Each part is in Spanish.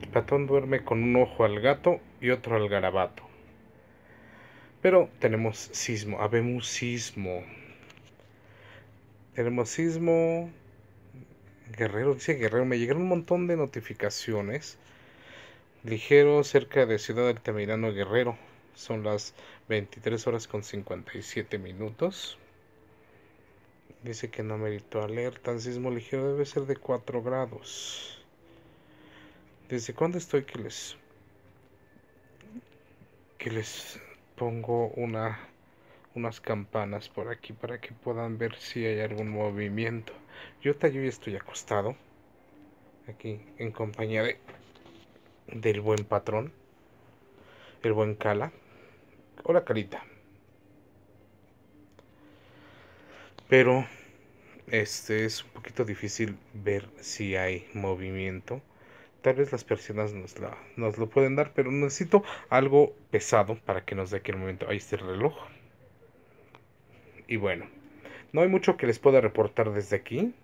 El patón duerme con un ojo al gato y otro al garabato. Pero tenemos sismo, habemos sismo. Tenemos sismo. Guerrero, dice Guerrero, me llegaron un montón de notificaciones. Ligero, cerca de Ciudad Altamirano Guerrero. Son las 23 horas con 57 minutos. Dice que no merito alerta. El sismo ligero debe ser de 4 grados. ¿Desde cuándo estoy que les que les pongo una unas campanas por aquí para que puedan ver si hay algún movimiento. Yo, yo estoy acostado aquí en compañía de del buen patrón, el buen Cala. Hola, carita Pero este es un poquito difícil ver si hay movimiento Tal vez las personas nos, la, nos lo pueden dar, pero necesito algo pesado para que nos dé el momento. Ahí está el reloj. Y bueno, no hay mucho que les pueda reportar desde aquí.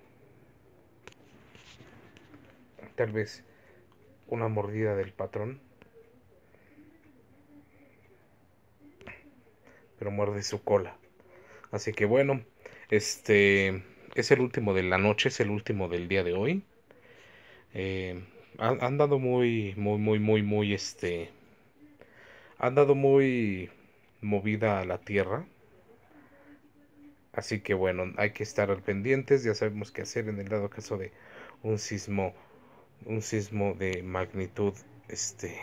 Tal vez una mordida del patrón. Pero muerde su cola. Así que bueno, este es el último de la noche, es el último del día de hoy. Eh, han, dado muy, muy, muy, muy, muy, este, han dado muy movida a la tierra. Así que bueno, hay que estar al pendientes, ya sabemos qué hacer en el dado caso de un sismo, un sismo de magnitud, este,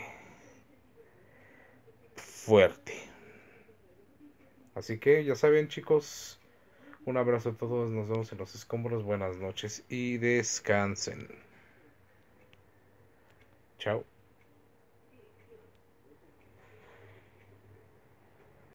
fuerte. Así que ya saben chicos, un abrazo a todos, nos vemos en los escombros, buenas noches y descansen. Ciao.